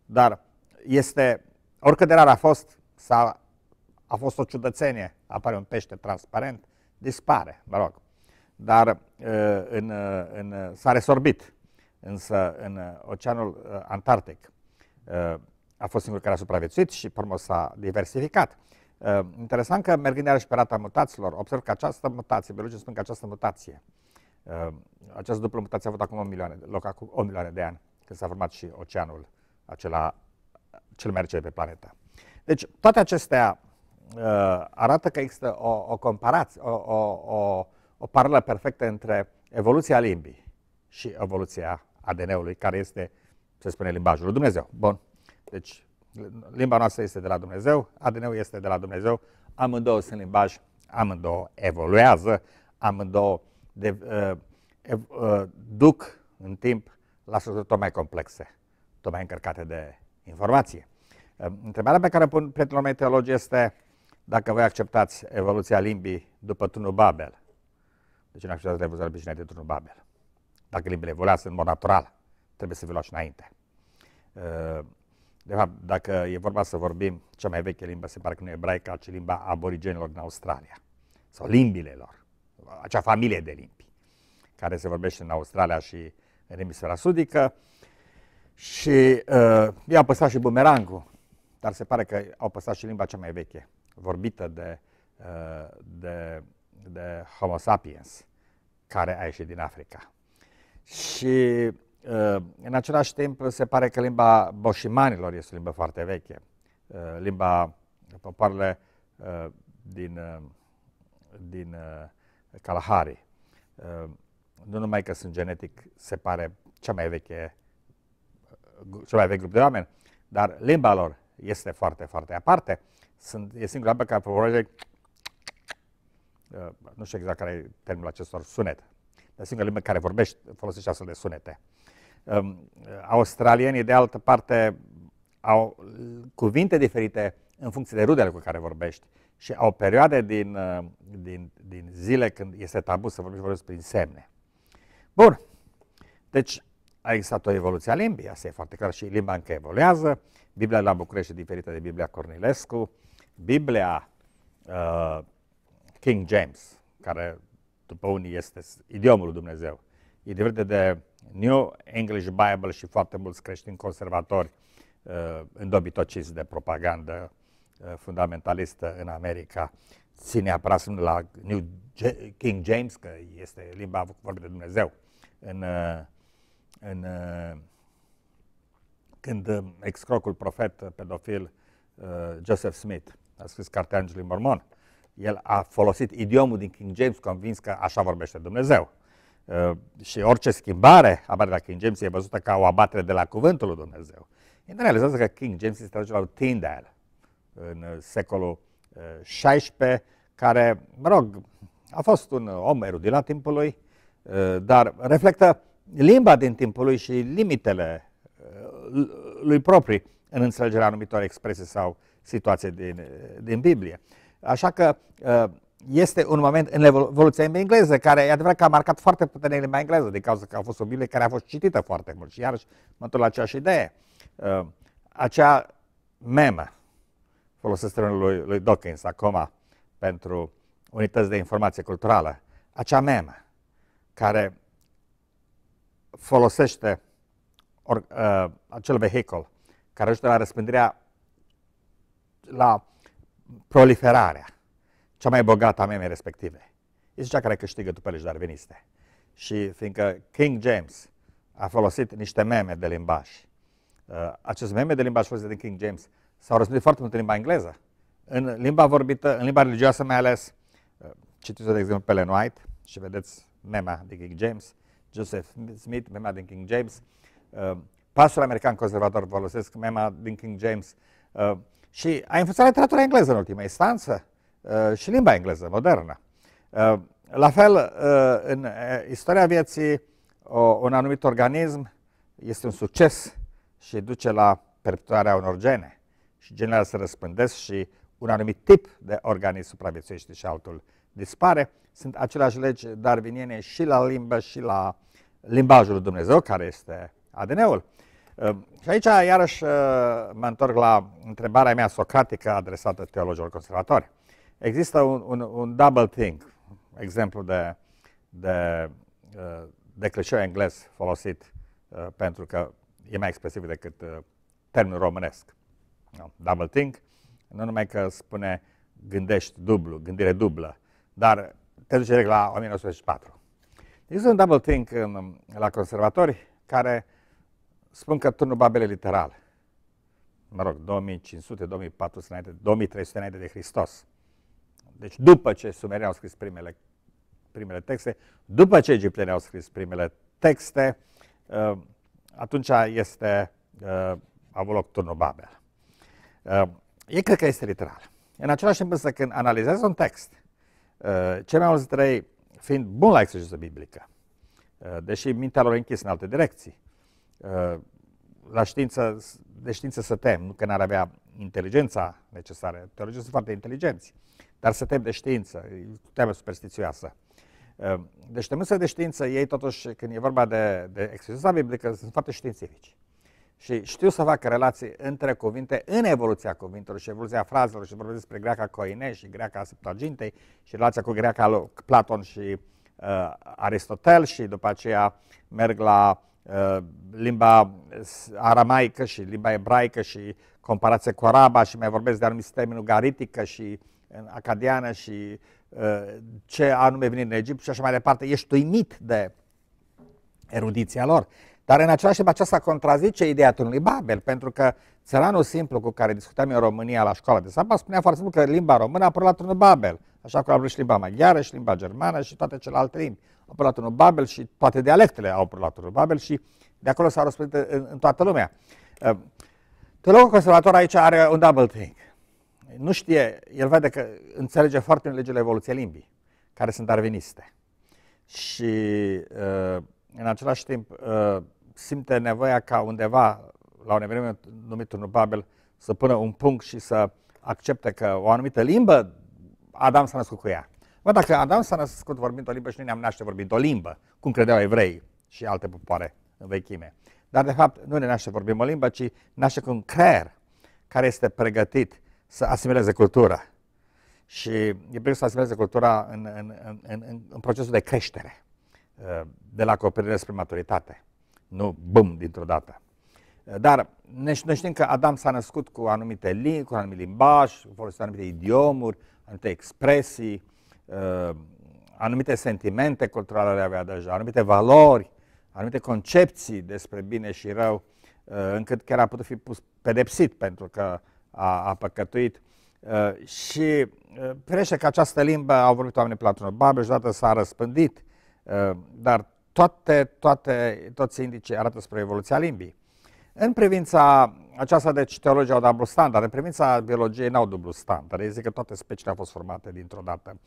Dar este, oricât de rar a fost, s-a, a fost o ciudățenie, apare un pește transparent, dispare, mă rog. Dar în, în, s-a resorbit, însă în Oceanul Antarctic a fost singurul care a supraviețuit și, pe s-a diversificat. Ehm, interesant că mergând iarăși pe rata mutaților, observ că această mutație, biologii spun că această mutație, ehm, această duplă mutație a avut acum 1 milioane, loc acum 1 milioane de ani, când s-a format și oceanul acela cel mai rece pe planetă. Deci toate acestea ehm, arată că există o, o comparație, o, o, o, o paralelă perfectă între evoluția limbii și evoluția ADN-ului, care este, se spune, limbajul lui Dumnezeu. Bun. Deci, limba noastră este de la Dumnezeu, ADN-ul este de la Dumnezeu, amândouă sunt limbaj, amândouă evoluează, amândouă de, uh, ev, uh, duc în timp la structuri tot mai complexe, tot mai încărcate de informație. Uh, întrebarea pe care o pun prietenilor mei teologi este dacă voi acceptați evoluția limbii după turnul Babel. Deci nu acceptați evoluția limbii de turnul Babel. Dacă limbile evoluează în mod natural, trebuie să vă luați înainte. Uh, de fapt, dacă e vorba să vorbim, cea mai veche limbă se pare că nu e ebraica, ci limba aborigenilor din Australia. Sau limbile lor, acea familie de limbi, care se vorbește în Australia și în emisfera sudică. Și uh, i-a apăsat și bumerangul, dar se pare că au apăsat și limba cea mai veche, vorbită de, uh, de, de Homo sapiens, care a ieșit din Africa. Și în același timp, se pare că limba boșimanilor este o limbă foarte veche. Uh, limba popoarele uh, din, uh, din Kalahari. Nu numai că sunt genetic, se pare cea mai veche, cea mai veche grup de oameni, dar limba lor este foarte, foarte aparte. Sunt, e singura limbă care vorbește nu știu exact care e termenul acestor sunete, dar singura limbă care vorbește, folosește astfel de sunete australienii, de altă parte, au cuvinte diferite în funcție de rudele cu care vorbești și au perioade din, uh, din, din zile când este tabu să vorbești, vorbești prin semne. Bun. Deci a existat o evoluție a limbii, asta e foarte clar și limba încă evoluează. Biblia la București e diferită de Biblia Cornilescu. Biblia uh, King James, care după unii este idiomul lui Dumnezeu, e diferită de New English Bible și foarte mulți creștini conservatori uh, îndobitociți de propagandă uh, fundamentalistă în America ține apras la New King James, că este limba vorbită de Dumnezeu, în, uh, în, uh, când excrocul profet uh, pedofil uh, Joseph Smith a scris cartea Angelului Mormon, el a folosit idiomul din King James convins că așa vorbește Dumnezeu Uh, și orice schimbare, abar la King James e văzută ca o abatere de la cuvântul lui Dumnezeu. Ei realizează că King James este traduce la Tyndale în uh, secolul XVI, uh, care, mă rog, a fost un om erudit la timpul lui, dar reflectă limba din timpul lui și limitele lui proprii în înțelegerea anumitor expresii sau situații din, din Biblie. Așa că este un moment în evoluția limbii engleză, care e adevărat că a marcat foarte puternic limba engleză, din cauza că a fost o Biblie care a fost citită foarte mult. Și iarăși mă întorc la aceeași idee. Uh, acea memă, folosesc termenul lui, lui Dawkins acum pentru unități de informație culturală, acea memă care folosește or, uh, acel vehicul care ajută la răspândirea, la proliferarea cea mai bogată a memei respective. Este cea care câștigă dupelești darviniste. Și fiindcă King James a folosit niște meme de limbaj, uh, aceste meme de limbaj folosite din King James s-au răspândit foarte mult în limba engleză. În limba vorbită, în limba religioasă mai ales, uh, citiți de exemplu Pelen White și vedeți mema din King James, Joseph Smith, mema din King James, uh, pasul american conservator folosesc mema din King James și a influențat literatura engleză în ultima instanță Uh, și limba engleză modernă. Uh, la fel, uh, în istoria vieții, un anumit organism este un succes și duce la perpetuarea unor gene. Și genele se răspândesc și un anumit tip de organism supraviețuiește și altul dispare. Sunt aceleași legi darwiniene și la limbă și la limbajul lui Dumnezeu, care este ADN-ul. Și aici, iarăși, mă întorc la întrebarea mea socratică adresată teologilor conservatori. Există un, un, un double think, exemplu de, de, uh, de clișeu englez folosit uh, pentru că e mai expresiv decât uh, termenul românesc. Double think, nu numai că spune gândești dublu, gândire dublă, dar te duce direct la 1984. Există un double think în, la conservatori care spun că turnul Babel e literal. Mă rog, 2500, 2400, înainte, 2300 înainte de Hristos. Deci după ce sumerii au scris primele, primele texte, după ce egiptenii au scris primele texte, uh, atunci este uh, avut loc turnul Babel. Uh, e cred că este literal. În același timp însă când analizezi un text, cei mai mulți trei fiind bun la exegeză biblică, deși mintea lor închis în alte direcții, la știință, de știință să tem, nu că n-ar avea inteligența necesară. Teologii sunt foarte inteligenți, dar să tem de știință, e temă superstițioasă. Ehm, deci temându-se de știință, ei totuși, când e vorba de, de exerciția biblică, sunt foarte științifici. Și știu să fac relații între cuvinte în evoluția cuvintelor și evoluția frazelor și vorbesc despre greaca Coine și greaca Septuagintei și relația cu greaca lui Platon și uh, Aristotel și după aceea merg la uh, limba aramaică și limba ebraică și comparație cu araba și mai vorbesc de anumite termenul garitică și uh, în acadiană și ă, ce anume venit în Egipt și așa mai departe. Ești uimit de erudiția lor. Dar în același timp aceasta contrazice ideea turnului Babel, pentru că țăranul simplu cu care discutam în România la școala de sabat spunea foarte simplu că limba română a apărut la turnul Babel, așa cum a apărut și limba maghiară și limba germană și toate celelalte limbi. Au apărut la turnul Babel și toate dialectele au apărut la turnul Babel și de acolo s-a răspândit în, în toată lumea. Ă, teologul conservator aici are un double thing. Nu știe, el vede că înțelege foarte bine legile evoluției limbii, care sunt darwiniste. Și uh, în același timp uh, simte nevoia ca undeva, la un eveniment numit un Babel, să pună un punct și să accepte că o anumită limbă, Adam s-a născut cu ea. Bă, dacă Adam s-a născut vorbind o limbă și noi ne-am naște vorbind o limbă, cum credeau evrei și alte popoare în vechime. Dar, de fapt, nu ne naște vorbind o limbă, ci naște cu un creier care este pregătit să asimileze cultura. Și e bine să asimileze cultura în, în, în, în, în procesul de creștere, uh, de la copilărie spre maturitate, nu bum dintr-o dată. Uh, dar noi știm că Adam s-a născut cu anumite limbi, cu anumite limbaj, folosit anumite idiomuri, anumite expresii, uh, anumite sentimente culturale le avea deja, anumite valori, anumite concepții despre bine și rău, încât chiar a putut fi pus pedepsit pentru că a, a păcătuit. Uh, și uh, firește că această limbă au vorbit oamenii platonul Babel și odată s-a răspândit, uh, dar toate, toate, toți indicii arată spre evoluția limbii. În privința aceasta, deci teologii au dublu standard, în privința biologiei n-au dublu standard. Ei zic că toate speciile au fost formate dintr-o dată.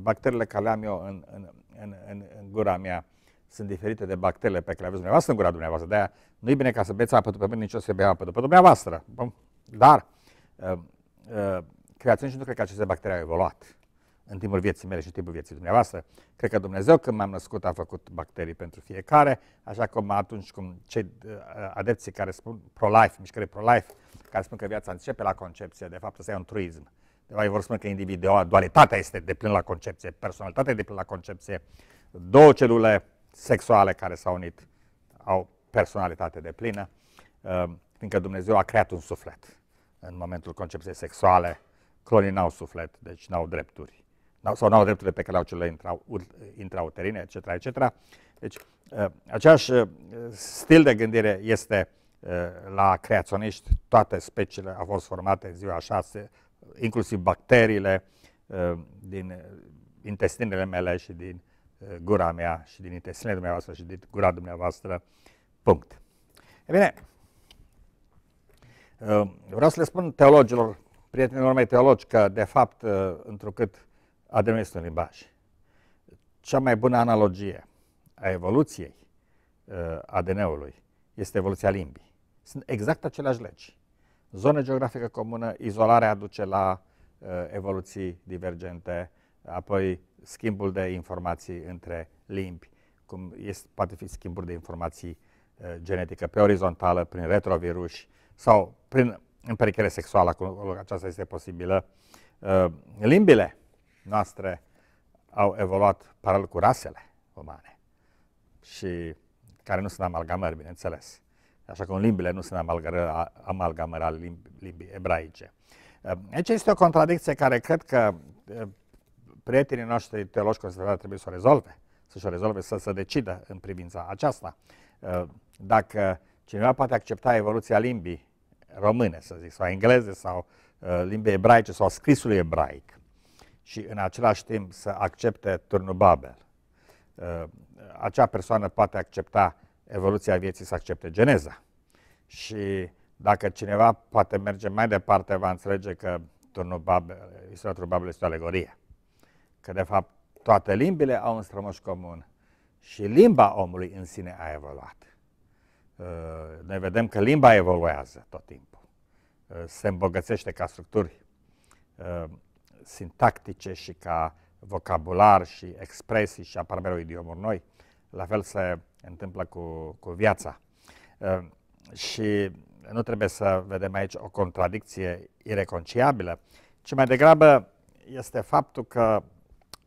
Bacteriile care le am eu în, în, în, în, în gura mea sunt diferite de bacteriile pe care le aveți dumneavoastră în gura dumneavoastră. De-aia nu e bine ca să beți apă după mine, nici o să bea apă după dumneavoastră. Dar Ehm, ehm, că și nu cred că aceste bacterii au evoluat în timpul vieții mele și în timpul vieții dumneavoastră. Cred că Dumnezeu, când m-am născut, a făcut bacterii pentru fiecare, așa cum atunci cum cei eh, adepții care spun pro-life, mișcare pro-life, care spun că viața începe la concepție, de fapt, să e un truism. De fapt, vor spune că individualitatea dualitatea este de plin la concepție, personalitatea este de plin la concepție. Două celule sexuale care s-au unit au personalitate de plină, ehm, fiindcă Dumnezeu a creat un suflet în momentul concepției sexuale, clonii n-au suflet, deci n-au drepturi. N-au, sau n-au drepturile pe care le au cele intrauterine, etc., etc. Deci, uh, același uh, stil de gândire este uh, la creaționiști. Toate speciile au fost formate în ziua 6, inclusiv bacteriile din intestinele mele și din gura mea și din intestinele dumneavoastră și din gura dumneavoastră. Punct. E bine, Ehm, vreau să le spun teologilor, prietenilor mei teologi, că de fapt, eh, întrucât Adam este un limbaj, cea mai bună analogie a evoluției eh, ADN-ului este evoluția limbii. Sunt exact aceleași legi. Zona geografică comună, izolarea aduce la eh, evoluții divergente, apoi schimbul de informații între limbi, cum este, poate fi schimbul de informații genetică pe orizontală, prin retroviruși, sau prin împerichere sexuală, acolo aceasta este posibilă. Uh, limbile noastre au evoluat paralel cu rasele umane și care nu sunt amalgamări, bineînțeles. Așa cum limbile nu sunt amalgamări, amalgamări ale limbii, limbii ebraice. Uh, aici este o contradicție care cred că uh, prietenii noștri teologi conservatori trebuie să o rezolve, să-și o rezolve, să se decidă în privința aceasta. Dacă cineva poate accepta evoluția limbii române, să zic, sau engleze, sau uh, limbii ebraice, sau scrisului ebraic, și în același timp să accepte turnul Babel. Uh, acea persoană poate accepta evoluția vieții, să accepte geneza. Și dacă cineva poate merge mai departe, va înțelege că turnul Babel, istoria turnul Babel este o alegorie. Că, de fapt, toate limbile au un strămoș comun și limba omului în sine a evoluat. Uh, noi vedem că limba evoluează tot timpul. Uh, se îmbogățește ca structuri uh, sintactice și ca vocabular și expresii și apar mereu idiomuri noi. La fel se întâmplă cu, cu viața. Și nu trebuie să vedem aici o contradicție ireconciliabilă, ci mai degrabă este faptul că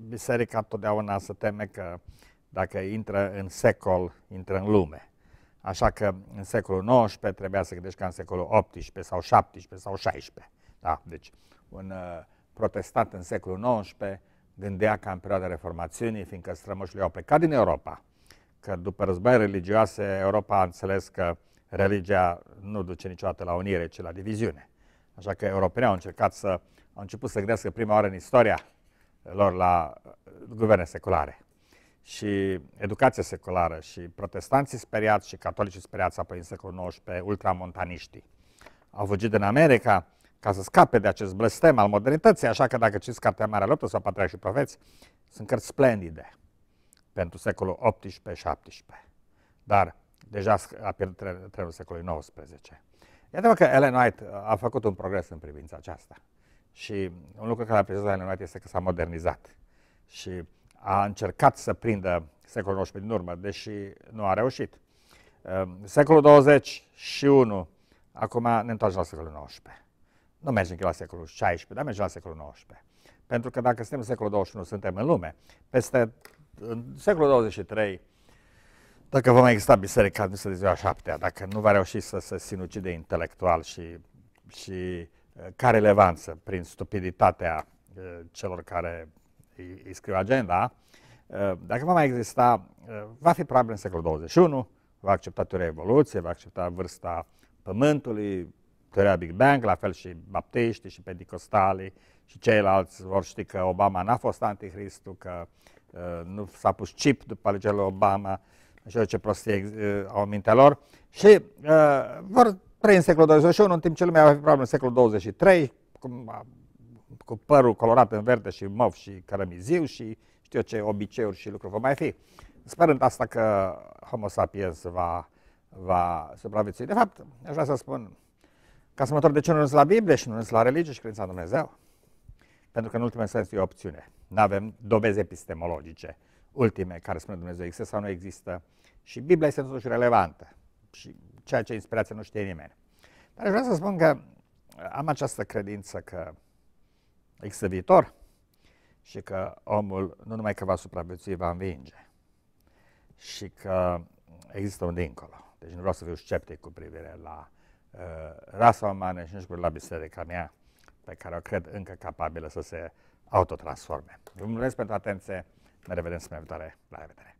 biserica totdeauna se teme că dacă intră în secol, intră în lume. Așa că în secolul XIX trebuia să gândești ca în secolul XVIII sau XVII sau XVI. Da? Deci un uh, protestat în secolul XIX gândea ca în perioada reformațiunii, fiindcă strămoșii au plecat din Europa, că după războaie religioase Europa a înțeles că religia nu duce niciodată la unire, ci la diviziune. Așa că europenii au încercat să, au început să gândească prima oară în istoria lor la uh, guverne seculare și educația seculară și protestanții speriați și catolicii speriați apoi în secolul XIX, ultramontaniștii. Au fugit din America ca să scape de acest blestem al modernității, așa că dacă citiți cartea Marea Luptă sau Patriarhi și Profeți, sunt cărți splendide pentru secolul XVIII-XVII. Dar deja a pierdut trenul secolului XIX. Iată că Ellen White uh, a făcut un progres în privința aceasta. Și un lucru care a apreciază Ellen White este că s-a modernizat. Și a încercat să prindă secolul XIX din urmă, deși nu a reușit. Ehm, secolul 20 și 1, acum ne întoarcem la secolul XIX. Nu mergem la secolul XVI, dar mergem la secolul XIX. Pentru că dacă suntem în secolul 21, suntem în lume. Peste în secolul 23, dacă va mai exista biserica nu de ziua șaptea, dacă nu va reuși să se sinucide intelectual și, și eh, ca relevanță prin stupiditatea eh, celor care îi, scriu agenda, uh, dacă va mai exista, uh, va fi probabil în secolul 21, va accepta teoria evoluției, va accepta vârsta Pământului, teoria Big Bang, la fel și baptiștii și pedicostalii și ceilalți vor ști că Obama n-a fost antichristul, că uh, nu s-a pus chip după alegerile Obama, și ce prostie au mintea lor. Și uh, vor trăi în secolul 21, în timp ce lumea va fi probabil în secolul 23, cum cu părul colorat în verde și mov și cărămiziu și știu ce obiceiuri și lucruri vor mai fi. Sperând asta că Homo sapiens va, va supraviețui. De fapt, aș vrea să spun, ca să mă întorc de ce nu la Biblie și nu la religie și credința în Dumnezeu? Pentru că în ultimul sens e o opțiune. Nu avem dovezi epistemologice ultime care spune Dumnezeu există sau nu există. Și Biblia este totuși relevantă și ceea ce inspirație nu știe nimeni. Dar aș vrea să spun că am această credință că există viitor și că omul nu numai că va supraviețui, va învinge și că există un dincolo. Deci nu vreau să fiu sceptic cu privire la uh, rasa umană și nici cu la biserica mea, pe care o cred încă capabilă să se autotransforme. Vă mulțumesc pentru atenție, ne revedem săptămâna viitoare, la revedere!